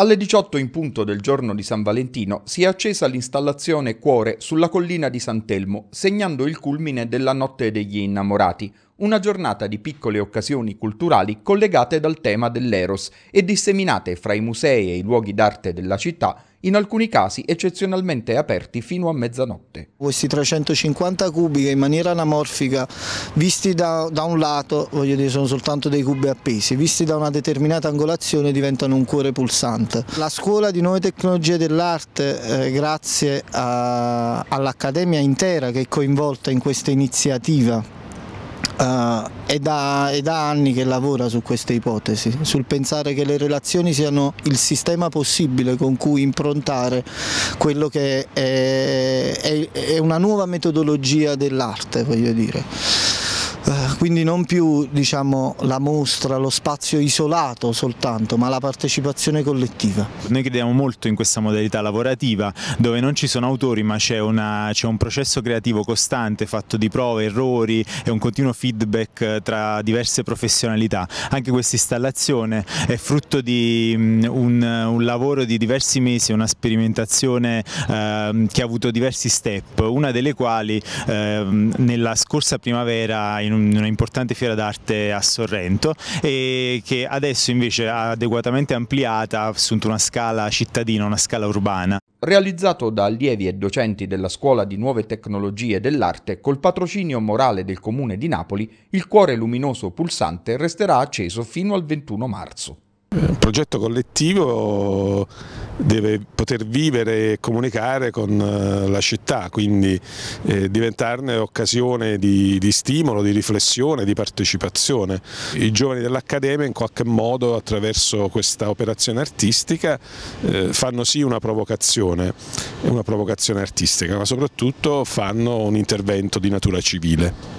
Alle 18 in punto del giorno di San Valentino si è accesa l'installazione Cuore sulla collina di San Telmo, segnando il culmine della Notte degli Innamorati, una giornata di piccole occasioni culturali collegate dal tema dell'Eros e disseminate fra i musei e i luoghi d'arte della città in alcuni casi eccezionalmente aperti fino a mezzanotte. Questi 350 cubi che in maniera anamorfica, visti da, da un lato, voglio dire sono soltanto dei cubi appesi, visti da una determinata angolazione diventano un cuore pulsante. La scuola di nuove tecnologie dell'arte, eh, grazie all'Accademia intera che è coinvolta in questa iniziativa, Uh, è, da, è, da, anni che lavora su queste ipotesi, sul pensare che le relazioni siano il sistema possibile con cui improntare quello che è, è, è una nuova metodologia dell'arte, voglio dire. Eh, quindi non più diciamo, la mostra, lo spazio isolato soltanto, ma la partecipazione collettiva. Noi crediamo molto in questa modalità lavorativa dove non ci sono autori ma c'è un processo creativo costante fatto di prove, errori e un continuo feedback eh, tra diverse professionalità. Anche questa installazione è frutto di mm, un, un lavoro di diversi mesi, una sperimentazione eh, che ha avuto diversi step, una delle quali eh, nella scorsa primavera in un una importante fiera d'arte a Sorrento e che adesso invece ha adeguatamente ampliata ha assunto una scala cittadina, una scala urbana. Realizzato da allievi e docenti della Scuola di Nuove Tecnologie dell'Arte col patrocinio morale del Comune di Napoli, il cuore luminoso pulsante resterà acceso fino al 21 marzo. Un progetto collettivo deve poter vivere e comunicare con eh, la città, quindi eh, diventarne occasione di, di stimolo, di riflessione, di partecipazione. I giovani dell'Accademia in qualche modo attraverso questa operazione artistica eh, fanno sì una provocazione, una provocazione artistica, ma soprattutto fanno un intervento di natura civile.